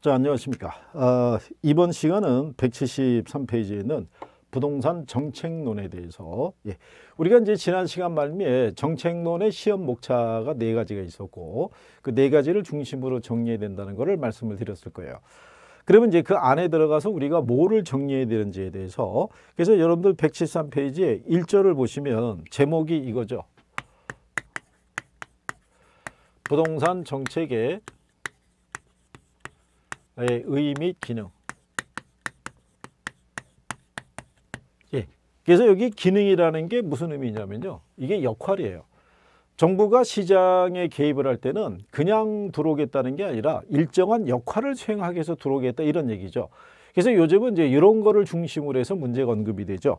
자, 안녕하십니까. 어, 이번 시간은 173페이지에 있는 부동산 정책론에 대해서 예. 우리가 이제 지난 시간 말미에 정책론의 시험 목차가 네 가지가 있었고 그 네 가지를 중심으로 정리해야 된다는 것을 말씀을 드렸을 거예요. 그러면 이제 그 안에 들어가서 우리가 뭐를 정리해야 되는지에 대해서 그래서 여러분들 173페이지에 1절을 보시면 제목이 이거죠. 부동산 정책의 예, 의및 기능. 예. 그래서 여기 기능이라는 게 무슨 의미냐면요. 이게 역할이에요. 정부가 시장에 개입을 할 때는 그냥 들어오겠다는 게 아니라 일정한 역할을 수행하기 위해서 들어오겠다 이런 얘기죠. 그래서 요즘은 이제 이런 거를 중심으로 해서 문제가 언급이 되죠.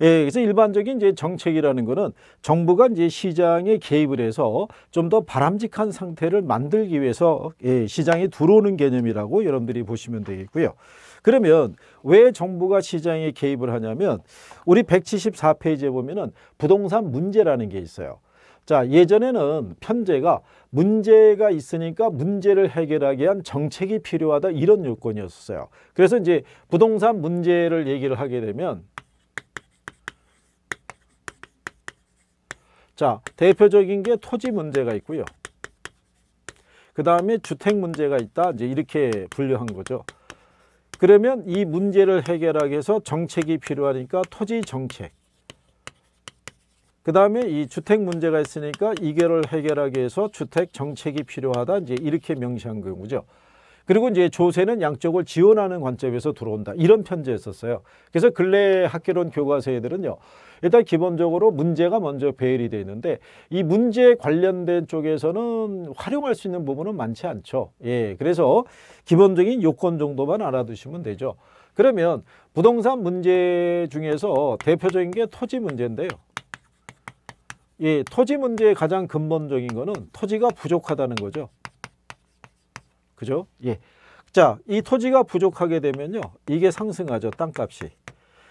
예, 그래서 일반적인 이제 정책이라는 것은 정부가 이제 시장에 개입을 해서 좀 더 바람직한 상태를 만들기 위해서 예, 시장에 들어오는 개념이라고 여러분들이 보시면 되겠고요. 그러면 왜 정부가 시장에 개입을 하냐면 우리 174페이지에 보면은 부동산 문제라는 게 있어요. 자 예전에는 편제가 문제가 있으니까 문제를 해결하기 위한 정책이 필요하다 이런 요건이었어요. 그래서 이제 부동산 문제를 얘기를 하게 되면 자, 대표적인 게 토지 문제가 있고요. 그 다음에 주택 문제가 있다. 이제 이렇게 분류한 거죠. 그러면 이 문제를 해결하기 위해서 정책이 필요하니까 토지 정책. 그 다음에 이 주택 문제가 있으니까 이거를 해결하기 위해서 주택 정책이 필요하다. 이제 이렇게 명시한 거죠. 그리고 이제 조세는 양쪽을 지원하는 관점에서 들어온다. 이런 편제였었어요. 그래서 근래 학개론 교과서에들은요. 일단 기본적으로 문제가 먼저 배열이 되어 있는데 이 문제 에 관련된 쪽에서는 활용할 수 있는 부분은 많지 않죠. 예. 그래서 기본적인 요건 정도만 알아두시면 되죠. 그러면 부동산 문제 중에서 대표적인 게 토지 문제인데요. 예, 토지 문제의 가장 근본적인 거는 토지가 부족하다는 거죠. 그죠? 예. 자, 이 토지가 부족하게 되면요. 이게 상승하죠. 땅값이.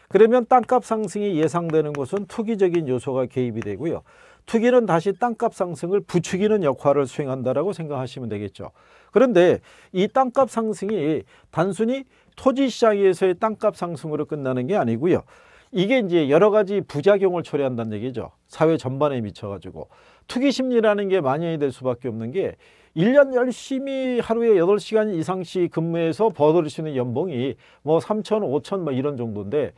그러면 땅값 상승이 예상되는 것은 투기적인 요소가 개입이 되고요. 투기는 다시 땅값 상승을 부추기는 역할을 수행한다라고 생각하시면 되겠죠. 그런데 이 땅값 상승이 단순히 토지 시장에서의 땅값 상승으로 끝나는 게 아니고요. 이게 이제 여러 가지 부작용을 초래한다는 얘기죠. 사회 전반에 미쳐가지고. 투기 심리라는 게 만연이 될 수밖에 없는 게 1년 열심히 하루에 8시간 이상씩 근무해서 벌어들 수 있는 연봉이 뭐 3천, 5천 뭐 이런 정도인데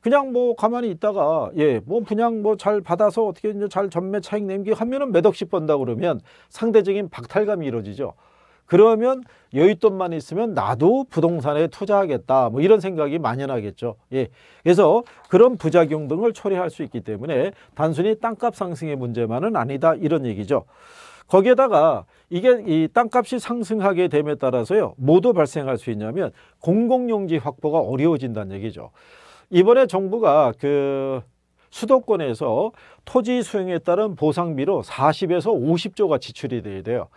그냥 뭐 가만히 있다가 예, 뭐 그냥 뭐 잘 받아서 어떻게 이제 잘 전매 차익 남기 하면은 몇 억씩 번다 그러면 상대적인 박탈감이 이루어지죠. 그러면 여윳돈만 있으면 나도 부동산에 투자하겠다 뭐 이런 생각이 만연하겠죠 예 그래서 그런 부작용 등을 초래할 수 있기 때문에 단순히 땅값 상승의 문제만은 아니다 이런 얘기죠 거기에다가 이게 이 땅값이 상승하게 됨에 따라서요. 모두 발생할 수 있냐면 공공용지 확보가 어려워진다는 얘기죠. 이번에 정부가 그 수도권에서 토지 수용에 따른 보상비로 40에서 50조가 지출이 돼야 돼요.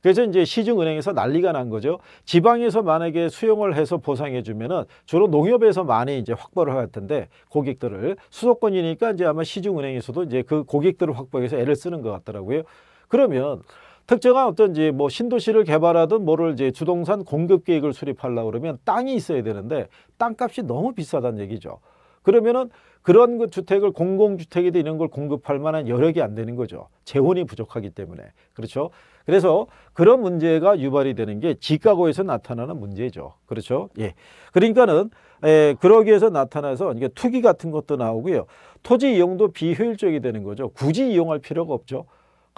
그래서 이제 시중은행에서 난리가 난 거죠. 지방에서 만약에 수용을 해서 보상해 주면은 주로 농협에서 많이 이제 확보를 할 텐데 고객들을 수도권이니까 이제 아마 시중은행에서도 이제 그 고객들을 확보해서 애를 쓰는 것 같더라고요. 그러면 특정한 어떤 이제 뭐 신도시를 개발하든 뭐를 이제 주동산 공급 계획을 수립하려고 그러면 땅이 있어야 되는데 땅값이 너무 비싸다는 얘기죠. 그러면은 그런 그 주택을 공공주택이 되는 걸 공급할 만한 여력이 안 되는 거죠. 재원이 부족하기 때문에. 그렇죠. 그래서 그런 문제가 유발이 되는 게 지가고에서 나타나는 문제죠. 그렇죠. 예. 그러니까는 에, 예, 그러기 위해서 나타나서 이게 투기 같은 것도 나오고요. 토지 이용도 비효율적이 되는 거죠. 굳이 이용할 필요가 없죠.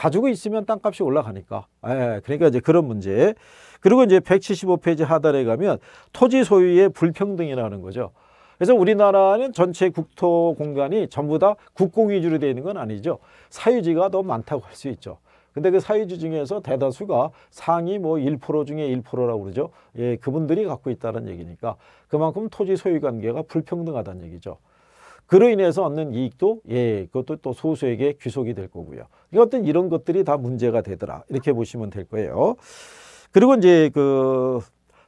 가지고 있으면 땅값이 올라가니까. 예, 예, 그러니까 이제 그런 문제. 그리고 이제 175페이지 하단에 가면 토지 소유의 불평등이라는 거죠. 그래서 우리나라는 전체 국토 공간이 전부 다 국공 위주로 되어 있는 건 아니죠. 사유지가 더 많다고 할 수 있죠. 근데 그 사유지 중에서 대다수가 상위 뭐 1% 중에 1%라고 그러죠. 예, 그분들이 갖고 있다는 얘기니까 그만큼 토지 소유 관계가 불평등하다는 얘기죠. 그로 인해서 얻는 이익도 예 그것도 또 소수에게 귀속이 될 거고요. 그러니까 어떤 이런 것들이 다 문제가 되더라 이렇게 보시면 될 거예요. 그리고 이제 그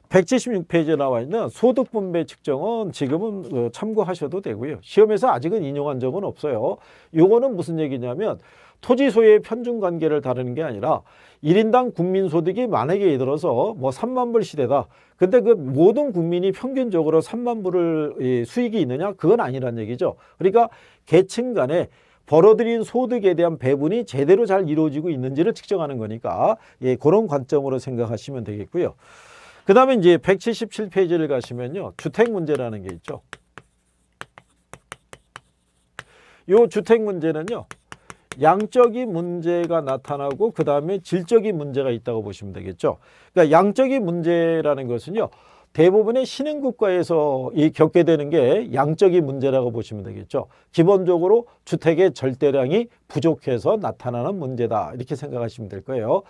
176페이지에 나와 있는 소득 분배 측정은 지금은 어, 참고하셔도 되고요. 시험에서 아직은 인용한 적은 없어요. 요거는 무슨 얘기냐면 토지 소유의 편중 관계를 다루는 게 아니라 1인당 국민 소득이 만약에 예를 들어서 뭐 3만 불 시대다. 근데 그 모든 국민이 평균적으로 3만 불을 수익이 있느냐? 그건 아니란 얘기죠. 그러니까 계층 간에 벌어들인 소득에 대한 배분이 제대로 잘 이루어지고 있는지를 측정하는 거니까 예, 그런 관점으로 생각하시면 되겠고요. 그 다음에 이제 177페이지를 가시면요. 주택 문제라는 게 있죠. 요 주택 문제는요. 양적인 문제가 나타나고 그 다음에 질적인 문제가 있다고 보시면 되겠죠. 그러니까 양적인 문제라는 것은요. 대부분의 신흥국가에서 이 겪게 되는 게 양적인 문제라고 보시면 되겠죠. 기본적으로 주택의 절대량이 부족해서 나타나는 문제다 이렇게 생각하시면 될 거예요.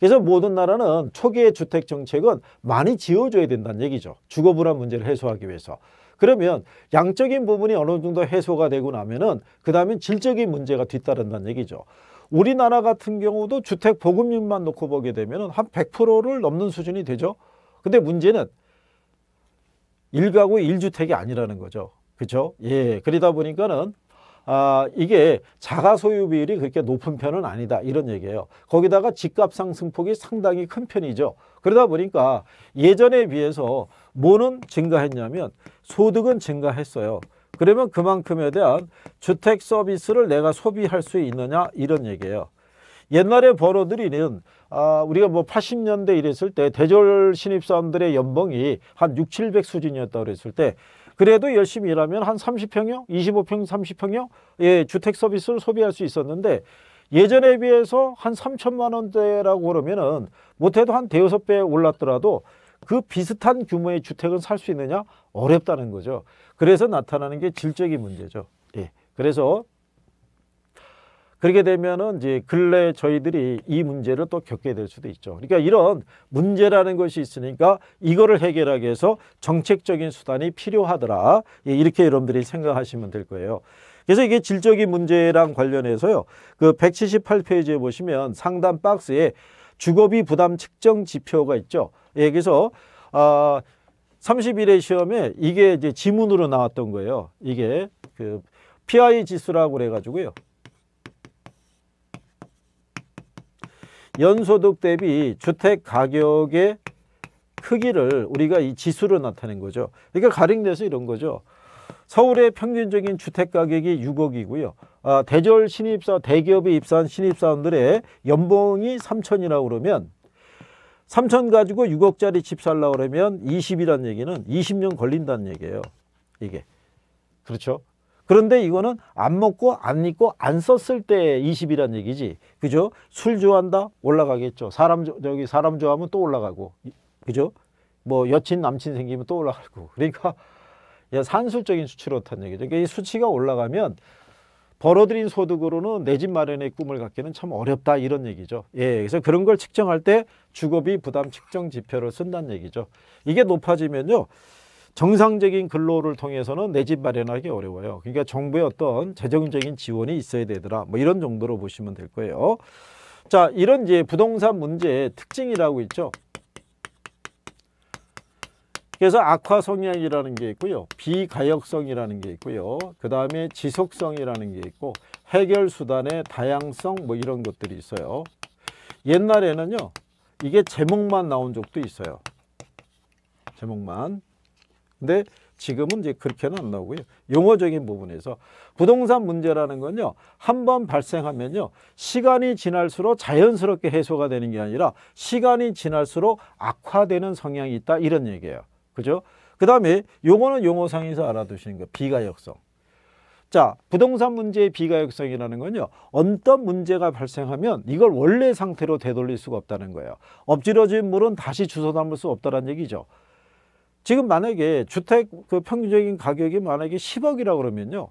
그래서 모든 나라는 초기의 주택 정책은 많이 지어줘야 된다는 얘기죠. 주거 불안 문제를 해소하기 위해서. 그러면 양적인 부분이 어느 정도 해소가 되고 나면은 그다음에 질적인 문제가 뒤따른다는 얘기죠. 우리나라 같은 경우도 주택 보급률만 놓고 보게 되면 한 100%를 넘는 수준이 되죠. 근데 문제는 1가구 1주택이 아니라는 거죠. 그렇죠? 예. 그러다 보니까는 아, 이게 자가 소유 비율이 그렇게 높은 편은 아니다 이런 얘기예요. 거기다가 집값 상승폭이 상당히 큰 편이죠. 그러다 보니까 예전에 비해서 뭐는 증가했냐면 소득은 증가했어요. 그러면 그만큼에 대한 주택 서비스를 내가 소비할 수 있느냐 이런 얘기예요. 옛날에 벌어들이는 아, 우리가 뭐 80년대 이랬을 때 대졸 신입사원들의 연봉이 한 6, 700 수준이었다 고 그랬을 때 그래도 열심히 일하면 한 30평형, 25평, 30평형 예, 주택 서비스를 소비할 수 있었는데 예전에 비해서 한 3천만 원대라고 그러면은 못해도 한 대여섯 배 올랐더라도 그 비슷한 규모의 주택은 살 수 있느냐? 어렵다는 거죠. 그래서 나타나는 게 질적인 문제죠. 예. 그래서 그렇게 되면은 이제 근래 저희들이 이 문제를 또 겪게 될 수도 있죠. 그러니까 이런 문제라는 것이 있으니까 이거를 해결하기 위해서 정책적인 수단이 필요하더라. 예, 이렇게 여러분들이 생각하시면 될 거예요. 그래서 이게 질적인 문제랑 관련해서요. 그 178페이지에 보시면 상단 박스에 주거비 부담 측정 지표가 있죠. 여기서 예, 아, 3 0일 시험에 이게 이제 지문으로 나왔던 거예요. 이게 그 PI 지수라고 그래가지고요. 연소득 대비 주택 가격의 크기를 우리가 이 지수로 나타낸 거죠. 그러니까 가령돼서 이런 거죠. 서울의 평균적인 주택가격이 6억이고요. 아, 대졸 신입사 대기업에 입사한 신입사원들의 연봉이 3천이라고 그러면 3천 가지고 6억짜리 집 살라 그러면 20이란 얘기는 20년 걸린다는 얘기예요. 이게. 그렇죠? 그런데 이거는 안 먹고 안 입고 안 썼을 때 20이란 얘기지. 그죠? 술 좋아한다 올라가겠죠. 사람 저기 사람 좋아하면 또 올라가고. 그죠? 뭐 여친 남친 생기면 또 올라가고. 그러니까 예, 산술적인 수치로 탄 얘기죠. 그러니까 이 수치가 올라가면 벌어들인 소득으로는 내 집 마련의 꿈을 갖기는 참 어렵다 이런 얘기죠. 예, 그래서 그런 걸 측정할 때 주거비 부담 측정 지표를 쓴다는 얘기죠. 이게 높아지면요. 정상적인 근로를 통해서는 내 집 마련하기 어려워요. 그러니까 정부의 어떤 재정적인 지원이 있어야 되더라. 뭐 이런 정도로 보시면 될 거예요. 자, 이런 이제 부동산 문제의 특징이라고 있죠. 그래서 악화 성향이라는 게 있고요. 비가역성이라는 게 있고요. 그 다음에 지속성이라는 게 있고 해결 수단의 다양성 뭐 이런 것들이 있어요. 옛날에는요. 이게 제목만 나온 적도 있어요. 제목만. 근데 지금은 이제 그렇게는 안 나오고요. 용어적인 부분에서 부동산 문제라는 건요. 한 번 발생하면요. 시간이 지날수록 자연스럽게 해소가 되는 게 아니라 시간이 지날수록 악화되는 성향이 있다 이런 얘기예요. 그죠? 그 다음에 용어는 용어상에서 알아두시는 거 비가역성. 자, 부동산 문제의 비가역성이라는 건요. 어떤 문제가 발생하면 이걸 원래 상태로 되돌릴 수가 없다는 거예요. 엎질러진 물은 다시 주워 담을 수 없다는 얘기죠. 지금 만약에 주택 그 평균적인 가격이 만약에 1 0억이라 그러면요.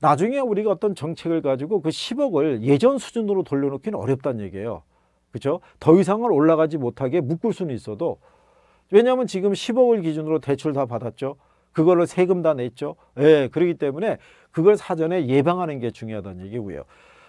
나중에 우리가 어떤 정책을 가지고 그 10억을 예전 수준으로 돌려놓기는 어렵다는 얘기예요. 그렇죠? 더 이상을 올라가지 못하게 묶을 수는 있어도 왜냐하면 지금 10억을 기준으로 대출 다 받았죠. 그걸로 세금 다 냈죠. 예, 그러기 때문에 그걸 사전에 예방하는 게 중요하다는 얘기고요.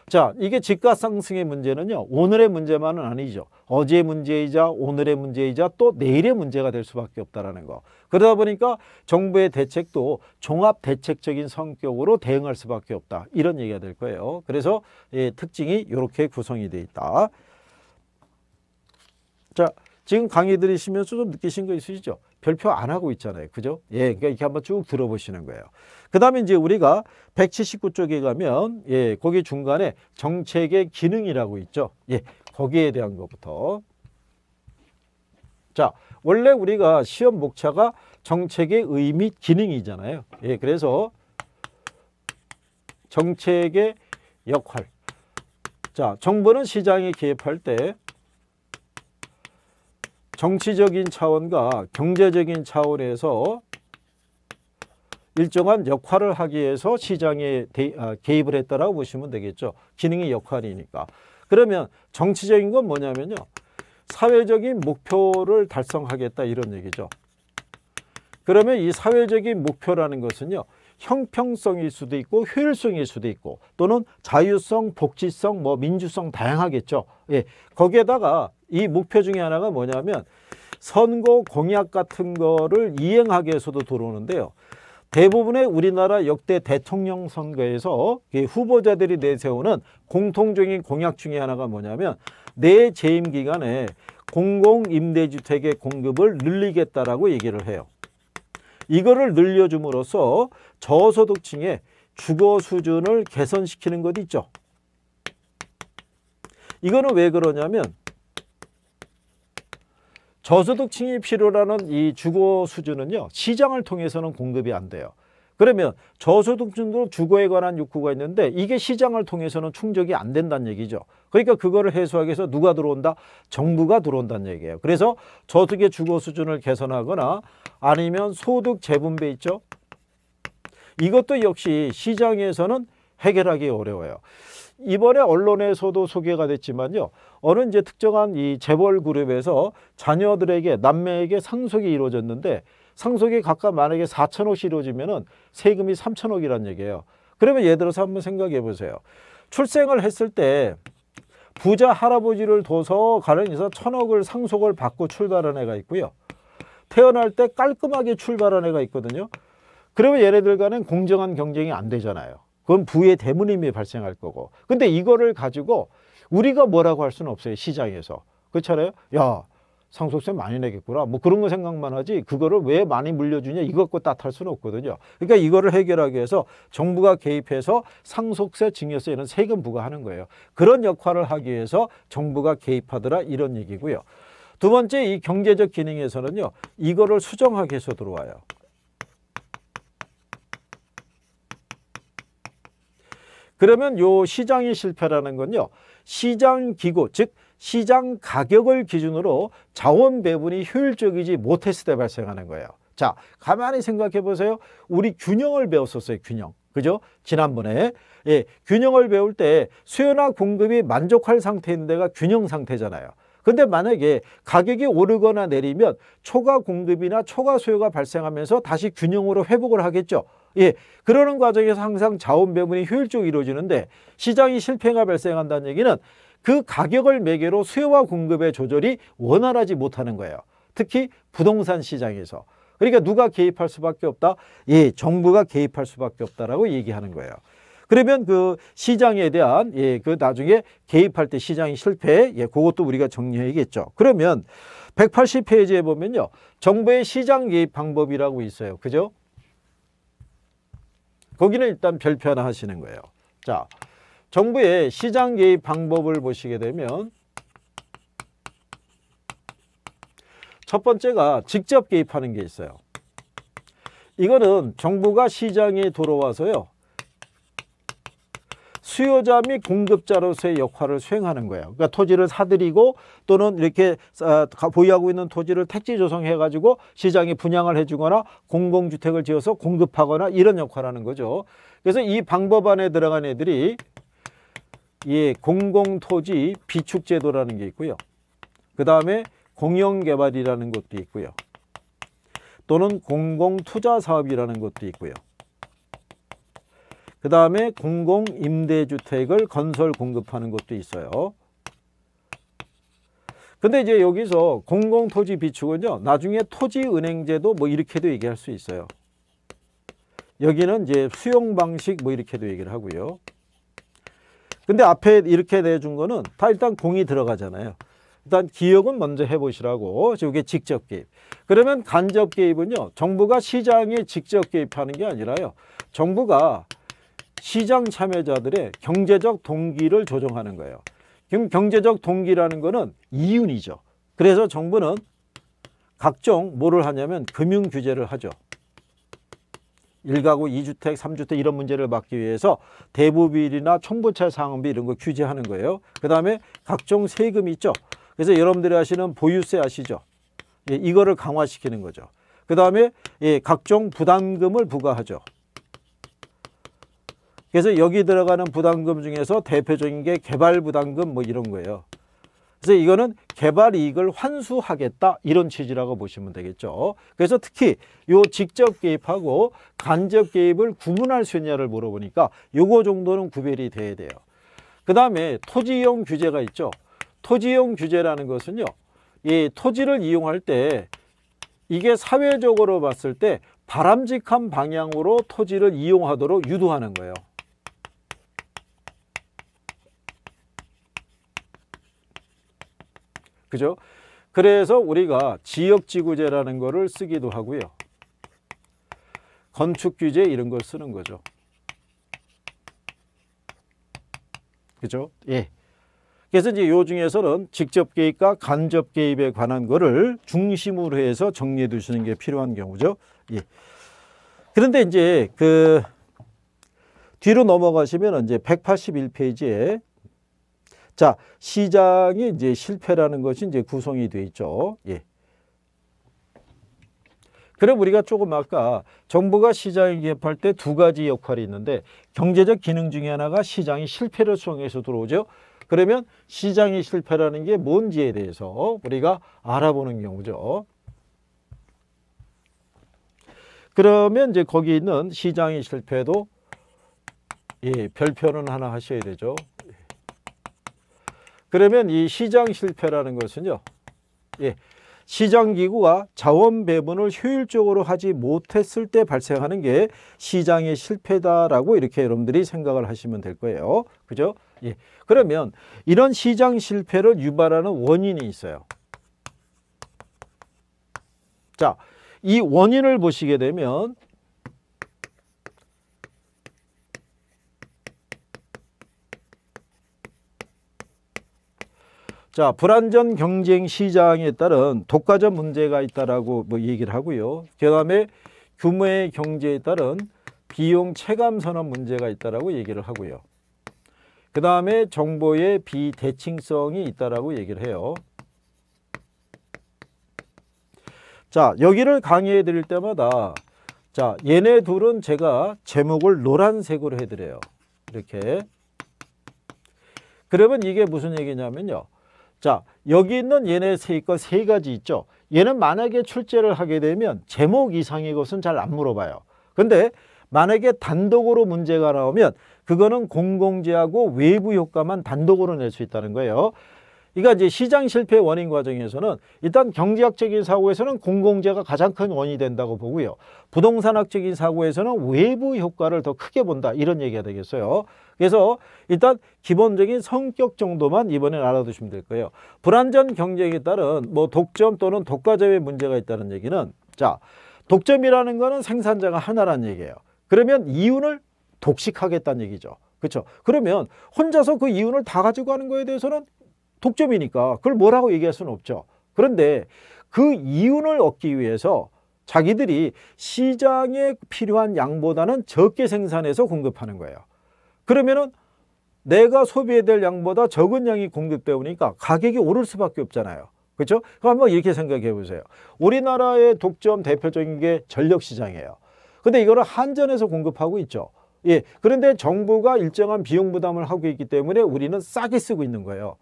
자, 이게 집값 상승의 문제는요. 오늘의 문제만은 아니죠. 어제 문제이자 오늘의 문제이자 또 내일의 문제가 될 수밖에 없다는 거. 그러다 보니까 정부의 대책도 종합 대책적인 성격으로 대응할 수밖에 없다. 이런 얘기가 될 거예요. 그래서 예, 특징이 이렇게 구성이 돼 있다. 자, 지금 강의 들으시면서 좀 느끼신 거 있으시죠? 별표 안 하고 있잖아요. 그죠? 예, 그러니까 이렇게 한번 쭉 들어보시는 거예요. 그 다음에 이제 우리가 179쪽에 가면, 예, 거기 중간에 정책의 기능이라고 있죠. 예, 거기에 대한 것부터. 자, 원래 우리가 시험 목차가 정책의 의미 기능이잖아요. 예, 그래서 정책의 역할. 자, 정부는 시장에 개입할 때 정치적인 차원과 경제적인 차원에서 일정한 역할을 하기 위해서 시장에 아, 개입을 했다라고 보시면 되겠죠. 기능의 역할이니까. 그러면 정치적인 건 뭐냐면요. 사회적인 목표를 달성하겠다 이런 얘기죠. 그러면 이 사회적인 목표라는 것은요. 형평성일 수도 있고 효율성일 수도 있고 또는 자유성, 복지성, 뭐 민주성 다양하겠죠. 예. 거기에다가 이 목표 중에 하나가 뭐냐면 선거 공약 같은 거를 이행하기 위해서도 들어오는데요. 대부분의 우리나라 역대 대통령 선거에서 후보자들이 내세우는 공통적인 공약 중에 하나가 뭐냐면 내 재임 기간에 공공임대주택의 공급을 늘리겠다라고 얘기를 해요. 이거를 늘려줌으로써 저소득층의 주거 수준을 개선시키는 것 있죠. 이거는 왜 그러냐면 저소득층이 필요라는 이 주거 수준은요. 시장을 통해서는 공급이 안 돼요. 그러면 저소득층도 주거에 관한 욕구가 있는데 이게 시장을 통해서는 충족이 안 된다는 얘기죠. 그러니까 그거를 해소하기 위해서 누가 들어온다? 정부가 들어온다는 얘기예요. 그래서 저소득의 주거 수준을 개선하거나 아니면 소득 재분배 있죠. 이것도 역시 시장에서는 해결하기 어려워요. 이번에 언론에서도 소개가 됐지만요. 어느 이제 특정한 이 재벌 그룹에서 자녀들에게 남매에게 상속이 이루어졌는데 상속이 각각 만약에 4천억씩 이루어지면 세금이 3천억이라는 얘기예요. 그러면 예를 들어서 한번 생각해 보세요. 출생을 했을 때 부자 할아버지를 둬서 가련해서 천억을 상속을 받고 출발한 애가 있고요. 태어날 때 깔끔하게 출발한 애가 있거든요. 그러면 얘네들과는 공정한 경쟁이 안 되잖아요. 그건 부의 대문임이 발생할 거고 근데 이거를 가지고 우리가 뭐라고 할 수는 없어요 시장에서 그렇잖아요 야 상속세 많이 내겠구나 뭐 그런 거 생각만 하지 그거를 왜 많이 물려주냐 이것 갖고 따탈 수는 없거든요 그러니까 이거를 해결하기 위해서 정부가 개입해서 상속세 증여세 이런 세금 부과하는 거예요 그런 역할을 하기 위해서 정부가 개입하더라 이런 얘기고요 두 번째 이 경제적 기능에서는요 이거를 수정하기 위해서 들어와요 그러면 요 시장의 실패라는 건요. 시장 기구, 즉 시장 가격을 기준으로 자원 배분이 효율적이지 못했을 때 발생하는 거예요. 자, 가만히 생각해 보세요. 우리 균형을 배웠었어요, 균형. 그죠? 지난번에 예, 균형을 배울 때 수요나 공급이 만족할 상태인 데가 균형 상태잖아요. 근데 만약에 가격이 오르거나 내리면 초과 공급이나 초과 수요가 발생하면서 다시 균형으로 회복을 하겠죠. 예, 그러는 과정에서 항상 자원 배분이 효율적으로 이루어지는데 시장이 실패가 발생한다는 얘기는 그 가격을 매개로 수요와 공급의 조절이 원활하지 못하는 거예요. 특히 부동산 시장에서. 그러니까 누가 개입할 수밖에 없다? 예, 정부가 개입할 수밖에 없다라고 얘기하는 거예요. 그러면 그 시장에 대한 예, 그 나중에 개입할 때 시장이 실패 예, 그것도 우리가 정리해야겠죠. 그러면 180페이지에 보면요. 정부의 시장 개입 방법이라고 있어요. 그죠? 거기는 일단 별표 하나 하시는 거예요. 자, 정부의 시장 개입 방법을 보시게 되면 첫 번째가 직접 개입하는 게 있어요. 이거는 정부가 시장에 들어와서요. 수요자 및 공급자로서의 역할을 수행하는 거예요. 그러니까 토지를 사들이고 또는 이렇게 어, 보유하고 있는 토지를 택지 조성해가지고 시장에 분양을 해주거나 공공주택을 지어서 공급하거나 이런 역할을 하는 거죠. 그래서 이 방법 안에 들어간 애들이 예, 공공토지 비축제도라는 게 있고요. 그 다음에 공영개발이라는 것도 있고요. 또는 공공투자사업이라는 것도 있고요. 그 다음에 공공임대주택을 건설 공급하는 것도 있어요. 근데 이제 여기서 공공토지 비축은요. 나중에 토지은행제도 뭐 이렇게도 얘기할 수 있어요. 여기는 이제 수용 방식 뭐 이렇게도 얘기를 하고요. 근데 앞에 이렇게 내준 거는 다 일단 공이 들어가잖아요. 일단 기억은 먼저 해보시라고 지 이게 직접 개입 그러면 간접 개입은요 정부가 시장에 직접 개입하는 게 아니라요 정부가 시장 참여자들의 경제적 동기를 조정하는 거예요. 지금 경제적 동기라는 거는 이윤이죠. 그래서 정부는 각종 뭐를 하냐면 금융 규제를 하죠. 1가구 2주택, 3주택 이런 문제를 막기 위해서 대부비율이나 총부채 상환비 이런 거 규제하는 거예요. 그 다음에 각종 세금 있죠. 그래서 여러분들이 아시는 보유세 아시죠? 예, 이거를 강화시키는 거죠. 그 다음에 예, 각종 부담금을 부과하죠. 그래서 여기 들어가는 부담금 중에서 대표적인 게 개발 부담금 뭐 이런 거예요. 그래서 이거는 개발 이익을 환수하겠다 이런 취지라고 보시면 되겠죠. 그래서 특히 요 직접 개입하고 간접 개입을 구분할 수 있냐를 물어보니까 요거 정도는 구별이 돼야 돼요. 그 다음에 토지이용 규제가 있죠. 토지이용 규제라는 것은요. 이 토지를 이용할 때 이게 사회적으로 봤을 때 바람직한 방향으로 토지를 이용하도록 유도하는 거예요. 그죠? 그래서 우리가 지역지구제라는 거를 쓰기도 하고요. 건축규제 이런 걸 쓰는 거죠. 그죠? 예. 그래서 이제 요 중에서는 직접 개입과 간접 개입에 관한 거를 중심으로 해서 정리해 두시는 게 필요한 경우죠. 예. 그런데 이제 그 뒤로 넘어가시면 이제 181페이지에 자, 시장이 이제 실패라는 것이 이제 구성이 되어 있죠. 예. 그럼 우리가 조금 아까 정부가 시장에 개입할 때 두 가지 역할이 있는데 경제적 기능 중에 하나가 시장이 실패를 수행해서 들어오죠. 그러면 시장이 실패라는 게 뭔지에 대해서 우리가 알아보는 경우죠. 그러면 이제 거기 있는 시장의 실패도 예, 별표는 하나 하셔야 되죠. 그러면 이 시장 실패라는 것은요. 예. 시장기구가 자원 배분을 효율적으로 하지 못했을 때 발생하는 게 시장의 실패다라고 이렇게 여러분들이 생각을 하시면 될 거예요. 그죠? 예. 그러면 이런 시장 실패를 유발하는 원인이 있어요. 자, 이 원인을 보시게 되면 자, 불안전 경쟁 시장에 따른 독과점 문제가 있다라고 뭐 얘기를 하고요. 그다음에 규모의 경제에 따른 비용 체감 선언 문제가 있다라고 얘기를 하고요. 그다음에 정보의 비대칭성이 있다라고 얘기를 해요. 자, 여기를 강의해 드릴 때마다 자, 얘네 둘은 제가 제목을 노란색으로 해 드려요. 이렇게. 그러면 이게 무슨 얘기냐면요. 자 여기 있는 얘네 세건 입세 가지 있죠. 얘는 만약에 출제를 하게 되면 제목 이상의 것은 잘 안 물어봐요. 근데 만약에 단독으로 문제가 나오면 그거는 공공재하고 외부 효과만 단독으로 낼 수 있다는 거예요. 그러니까 이제 시장 실패 의 원인 과정에서는 일단 경제학적인 사고에서는 공공재가 가장 큰 원인이 된다고 보고요. 부동산학적인 사고에서는 외부 효과를 더 크게 본다 이런 얘기가 되겠어요. 그래서 일단 기본적인 성격 정도만 이번에 알아두시면 될 거예요. 불안전 경쟁에 따른 뭐 독점 또는 독과 제의 문제가 있다는 얘기는 자 독점이라는 거는 생산자가 하나란 얘기예요. 그러면 이윤을 독식하겠다는 얘기죠. 그렇죠. 그러면 혼자서 그 이윤을 다 가지고 하는 거에 대해서는 독점이니까 그걸 뭐라고 얘기할 수는 없죠. 그런데 그 이윤을 얻기 위해서 자기들이 시장에 필요한 양보다는 적게 생산해서 공급하는 거예요. 그러면은 내가 소비해야 될 양보다 적은 양이 공급되니까 가격이 오를 수밖에 없잖아요. 그렇죠? 그럼 한번 이렇게 생각해 보세요. 우리나라의 독점 대표적인 게 전력 시장이에요. 근데 이거를 한전에서 공급하고 있죠. 예. 그런데 정부가 일정한 비용 부담을 하고 있기 때문에 우리는 싸게 쓰고 있는 거예요.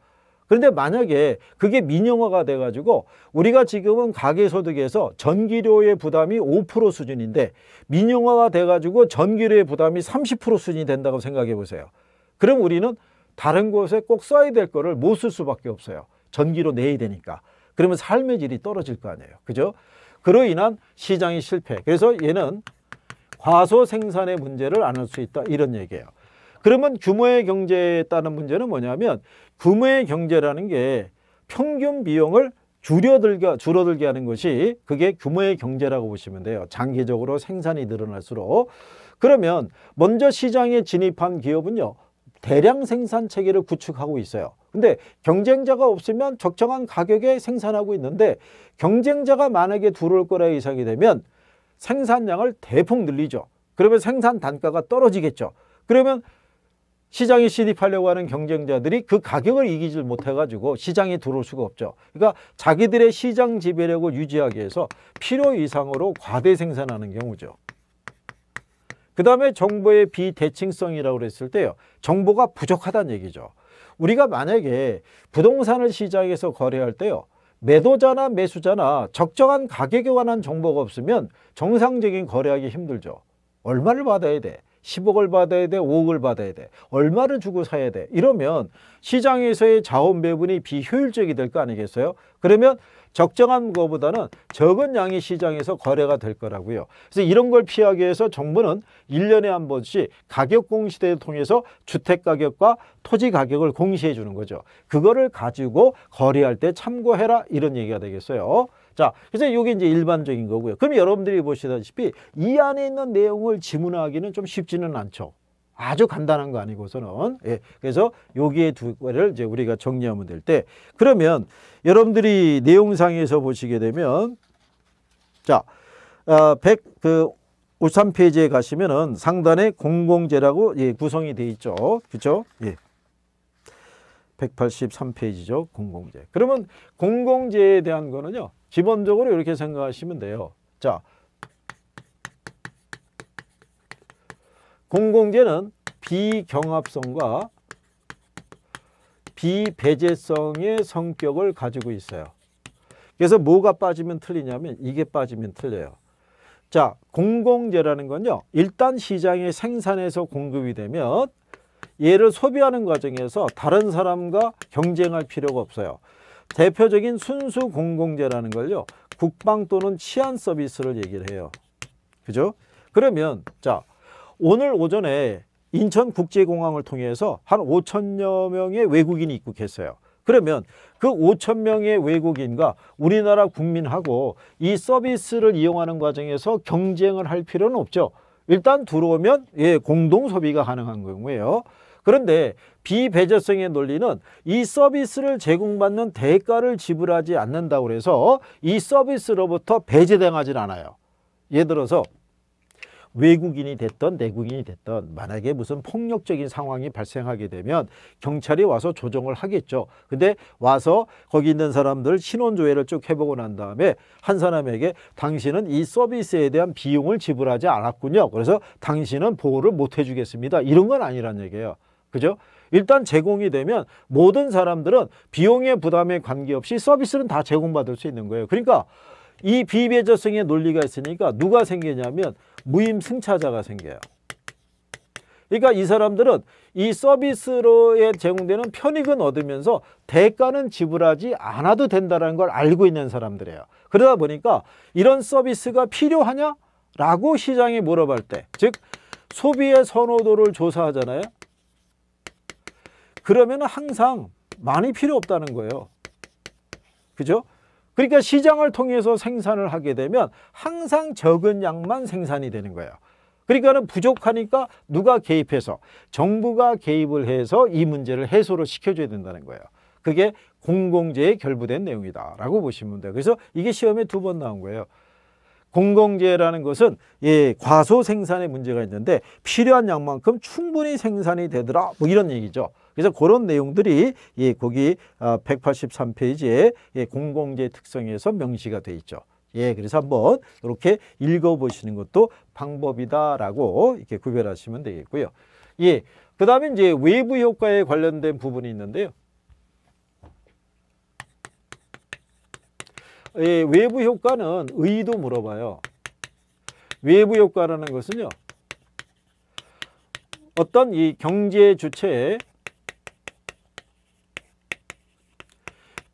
그런데 만약에 그게 민영화가 돼가지고 우리가 지금은 가계소득에서 전기료의 부담이 5% 수준인데 민영화가 돼가지고 전기료의 부담이 30% 수준이 된다고 생각해 보세요. 그럼 우리는 다른 곳에 꼭 써야 될 거를 못 쓸 수밖에 없어요. 전기로 내야 되니까. 그러면 삶의 질이 떨어질 거 아니에요. 그죠? 그로 인한 시장의 실패. 그래서 얘는 과소 생산의 문제를 안을 수 있다. 이런 얘기예요. 그러면 규모의 경제에 따른 문제는 뭐냐면 규모의 경제라는 게 평균 비용을 줄여들게, 줄어들게 하는 것이 그게 규모의 경제라고 보시면 돼요. 장기적으로 생산이 늘어날수록. 그러면 먼저 시장에 진입한 기업은요. 대량 생산 체계를 구축하고 있어요. 근데 경쟁자가 없으면 적정한 가격에 생산하고 있는데 경쟁자가 만약에 들어올 거라 예상이 되면 생산량을 대폭 늘리죠. 그러면 생산 단가가 떨어지겠죠. 그러면 시장에 CD 팔려고 하는 경쟁자들이 그 가격을 이기질 못해가지고 시장에 들어올 수가 없죠. 그러니까 자기들의 시장 지배력을 유지하기 위해서 필요 이상으로 과대 생산하는 경우죠. 그 다음에 정보의 비대칭성이라고 그랬을 때요. 정보가 부족하다는 얘기죠. 우리가 만약에 부동산을 시장에서 거래할 때요. 매도자나 매수자나 적정한 가격에 관한 정보가 없으면 정상적인 거래하기 힘들죠. 얼마를 받아야 돼? 10억을 받아야 돼, 5억을 받아야 돼, 얼마를 주고 사야 돼. 이러면 시장에서의 자원 배분이 비효율적이 될 거 아니겠어요? 그러면 적정한 것보다는 적은 양의 시장에서 거래가 될 거라고요. 그래서 이런 걸 피하기 위해서 정부는 1년에한 번씩 가격 공시대를 통해서 주택 가격과 토지 가격을 공시해 주는 거죠. 그거를 가지고 거래할 때 참고해라 이런 얘기가 되겠어요. 자, 그래서 이게 이제 일반적인 거고요. 그럼 여러분들이 보시다시피 이 안에 있는 내용을 지문하기는 좀 쉽지는 않죠. 아주 간단한 거 아니고서는 예, 그래서 여기에 두 개를 이제 우리가 정리하면 될 때 그러면 여러분들이 내용상에서 보시게 되면 자, 어, 100그 53페이지에 가시면은 상단에 공공재라고 예, 구성이 돼 있죠. 그쵸 예. 183페이지죠. 공공재. 그러면 공공재에 대한 거는요. 기본적으로 이렇게 생각하시면 돼요. 자, 공공재는 비경합성과 비배제성의 성격을 가지고 있어요. 그래서 뭐가 빠지면 틀리냐면 이게 빠지면 틀려요. 자, 공공재라는 건요. 일단 시장에 생산해서 공급이 되면 얘를 소비하는 과정에서 다른 사람과 경쟁할 필요가 없어요. 대표적인 순수 공공재라는 걸요. 국방 또는 치안 서비스를 얘기를 해요. 그죠? 그러면 자 오늘 오전에 인천국제공항을 통해서 한 5천여 명의 외국인이 입국했어요. 그러면 그 5천 명의 외국인과 우리나라 국민하고 이 서비스를 이용하는 과정에서 경쟁을 할 필요는 없죠. 일단 들어오면 예, 공동 소비가 가능한 경우예요 그런데 비배제성의 논리는 이 서비스를 제공받는 대가를 지불하지 않는다고 해서 이 서비스로부터 배제당하진 않아요. 예를 들어서 외국인이 됐던 내국인이 됐던 만약에 무슨 폭력적인 상황이 발생하게 되면 경찰이 와서 조정을 하겠죠. 근데 와서 거기 있는 사람들 신원조회를 쭉 해보고 난 다음에 한 사람에게 당신은 이 서비스에 대한 비용을 지불하지 않았군요. 그래서 당신은 보호를 못 해주겠습니다. 이런 건 아니란 얘기예요. 그죠? 일단 제공이 되면 모든 사람들은 비용의 부담에 관계없이 서비스는 다 제공받을 수 있는 거예요. 그러니까 이 비배제성의 논리가 있으니까 누가 생기냐면 무임승차자가 생겨요. 그러니까 이 사람들은 이 서비스로 제공되는 편익은 얻으면서 대가는 지불하지 않아도 된다는 걸 알고 있는 사람들이에요. 그러다 보니까 이런 서비스가 필요하냐? 라고 시장이 물어볼 때, 즉 소비의 선호도를 조사하잖아요. 그러면 항상 많이 필요 없다는 거예요. 그죠? 그러니까 시장을 통해서 생산을 하게 되면 항상 적은 양만 생산이 되는 거예요. 그러니까는 부족하니까 누가 개입해서 정부가 개입을 해서 이 문제를 해소를 시켜줘야 된다는 거예요. 그게 공공재에 결부된 내용이다라고 보시면 돼요. 그래서 이게 시험에 두 번 나온 거예요. 공공재라는 것은 예, 과소 생산의 문제가 있는데 필요한 양만큼 충분히 생산이 되더라 뭐 이런 얘기죠. 그래서 그런 내용들이 예, 거기 183페이지에 어, 예, 공공재 특성에서 명시가 돼 있죠. 예, 그래서 한번 이렇게 읽어보시는 것도 방법이다라고 이렇게 구별하시면 되겠고요. 예, 그 다음에 이제 외부 효과에 관련된 부분이 있는데요. 예, 외부 효과는 의도 물어봐요. 외부 효과라는 것은요. 어떤 이 경제 주체의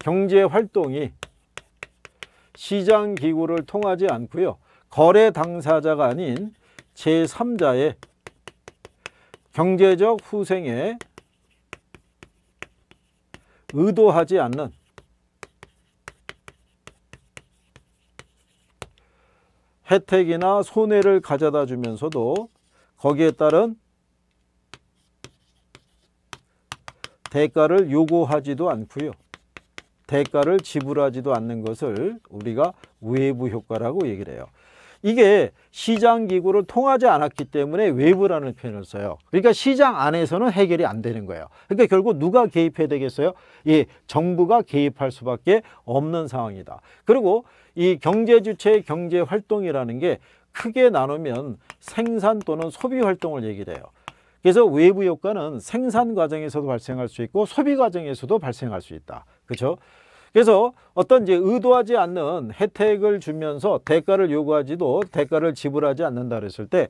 경제 활동이 시장 기구를 통하지 않고요. 거래 당사자가 아닌 제3자의 경제적 후생에 의도하지 않는 혜택이나 손해를 가져다 주면서도 거기에 따른 대가를 요구하지도 않고요. 대가를 지불하지도 않는 것을 우리가 외부 효과라고 얘기를 해요. 이게 시장 기구를 통하지 않았기 때문에 외부라는 표현을 써요. 그러니까 시장 안에서는 해결이 안 되는 거예요. 그러니까 결국 누가 개입해야 되겠어요? 예, 정부가 개입할 수밖에 없는 상황이다. 그리고 이 경제 주체의 경제 활동이라는 게 크게 나누면 생산 또는 소비 활동을 얘기 해요. 그래서 외부 효과는 생산 과정에서도 발생할 수 있고 소비 과정에서도 발생할 수 있다. 그렇죠? 그래서 어떤 이제 의도하지 않는 혜택을 주면서 대가를 요구하지도 대가를 지불하지 않는다 그랬을 때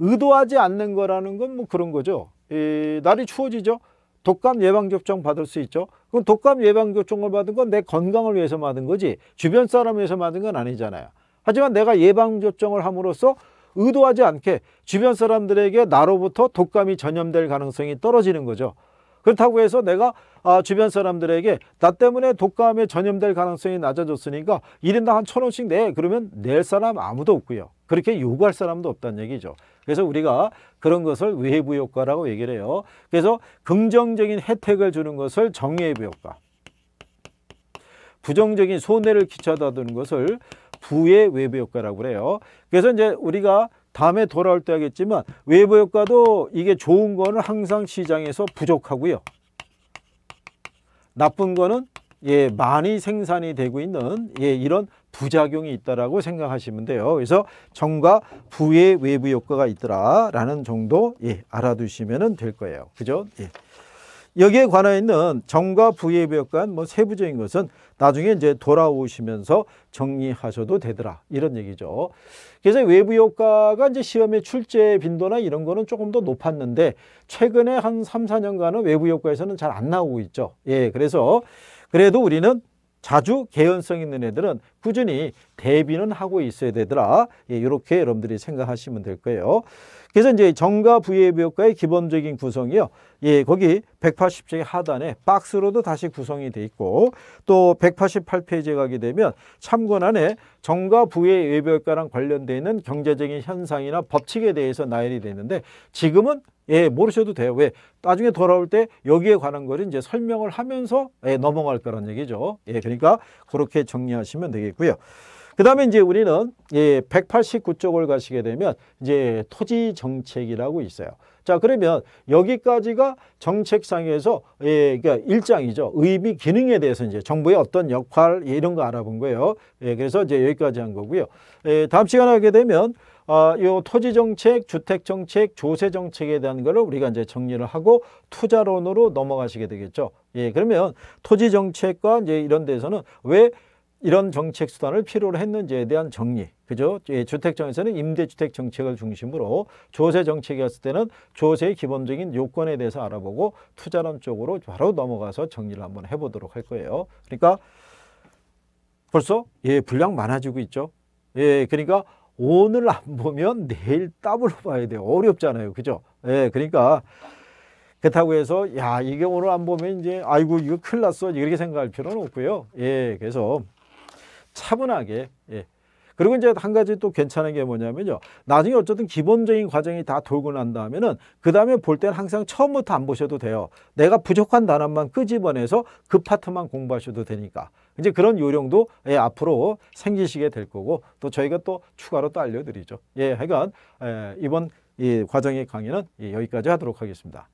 의도하지 않는 거라는 건 뭐 그런 거죠. 이 날이 추워지죠. 독감 예방접종 받을 수 있죠. 그럼 독감 예방접종을 받은 건 내 건강을 위해서 받은 거지 주변 사람 을 위해서 받은 건 아니잖아요. 하지만 내가 예방접종을 함으로써 의도하지 않게 주변 사람들에게 나로부터 독감이 전염될 가능성이 떨어지는 거죠. 그렇다고 해서 내가 아, 주변 사람들에게 나 때문에 독감에 전염될 가능성이 낮아졌으니까 1인당한 천 원씩 내 그러면 낼 사람 아무도 없고요. 그렇게 요구할 사람도 없다는 얘기죠. 그래서 우리가 그런 것을 외부 효과라고 얘기를 해요. 그래서 긍정적인 혜택을 주는 것을 정외부 효과. 부정적인 손해를 끼쳐다두는 것을 부의 외부 효과라고 그래요. 그래서 이제 우리가 다음에 돌아올 때 하겠지만 외부 효과도 이게 좋은 거는 항상 시장에서 부족하고요. 나쁜 거는 예, 많이 생산이 되고 있는 예, 이런 부작용이 있다라고 생각하시면 돼요. 그래서 정과 부의 외부 효과가 있더라라는 정도 예, 알아두시면 될 거예요. 그죠? 예. 여기에 관해 있는 정과 부의 역간뭐 세부적인 것은 나중에 이제 돌아오시면서 정리하셔도 되더라 이런 얘기죠. 그래서 외부 효과가 이제 시험에 출제 빈도나 이런 거는 조금 더 높았는데 최근에 한 3, 4년간은 외부 효과에서는 잘 안 나오고 있죠. 예, 그래서 그래도 우리는 자주 개연성 있는 애들은 꾸준히 대비는 하고 있어야 되더라. 예, 이렇게 여러분들이 생각하시면 될 거예요. 그래서 이제 정가 부의비효과의 기본적인 구성이요. 예, 거기 1 8 0쪽이 하단에 박스로도 다시 구성이 돼 있고 또 188페이지에 가게 되면 참고안에 정가 부의 외벽과랑 관련돼 있는 경제적인 현상이나 법칙에 대해서 나열이 돼 있는데 지금은 예, 모르셔도 돼요. 왜? 나중에 돌아올 때 여기에 관한 걸 이제 설명을 하면서 예, 넘어갈 거란 얘기죠. 예, 그러니까 그렇게 정리하시면 되겠고요. 그 다음에 이제 우리는 예, 189쪽을 가시게 되면 이제 토지 정책이라고 있어요. 자, 그러면 여기까지가 정책상에서 예, 그러니까 1장이죠. 의미 기능에 대해서 이제 정부의 어떤 역할 예, 이런 거 알아본 거예요. 예, 그래서 이제 여기까지 한 거고요. 예, 다음 시간에 하게 되면 아, 요 토지 정책, 주택 정책, 조세 정책에 대한 거를 우리가 이제 정리를 하고 투자론으로 넘어가시게 되겠죠. 예, 그러면 토지 정책과 이제 이런 데서는 왜 이런 정책 수단을 필요로 했는지에 대한 정리. 그죠? 예, 주택청에서는 임대주택 정책을 중심으로 조세 정책이었을 때는 조세의 기본적인 요건에 대해서 알아보고 투자론 쪽으로 바로 넘어가서 정리를 한번 해보도록 할 거예요. 그러니까 벌써 예, 분량 많아지고 있죠. 예, 그러니까 오늘 안 보면 내일 따블로 봐야 돼요. 어렵잖아요. 그죠? 예, 그러니까 그렇다고 해서 야 이게 오늘 안 보면 이제 아이고 이거 큰일 났어 이렇게 생각할 필요는 없고요. 예, 그래서 차분하게 예. 그리고 이제 한 가지 또 괜찮은 게 뭐냐면요. 나중에 어쨌든 기본적인 과정이 다 돌고 난 다음에는 그 다음에 볼 때는 항상 처음부터 안 보셔도 돼요. 내가 부족한 단어만 끄집어내서 그 파트만 공부하셔도 되니까. 이제 그런 요령도 예, 앞으로 생기시게 될 거고 또 저희가 또 추가로 또 알려드리죠. 예, 하여간 예, 이번 이 과정의 강의는 예, 여기까지 하도록 하겠습니다.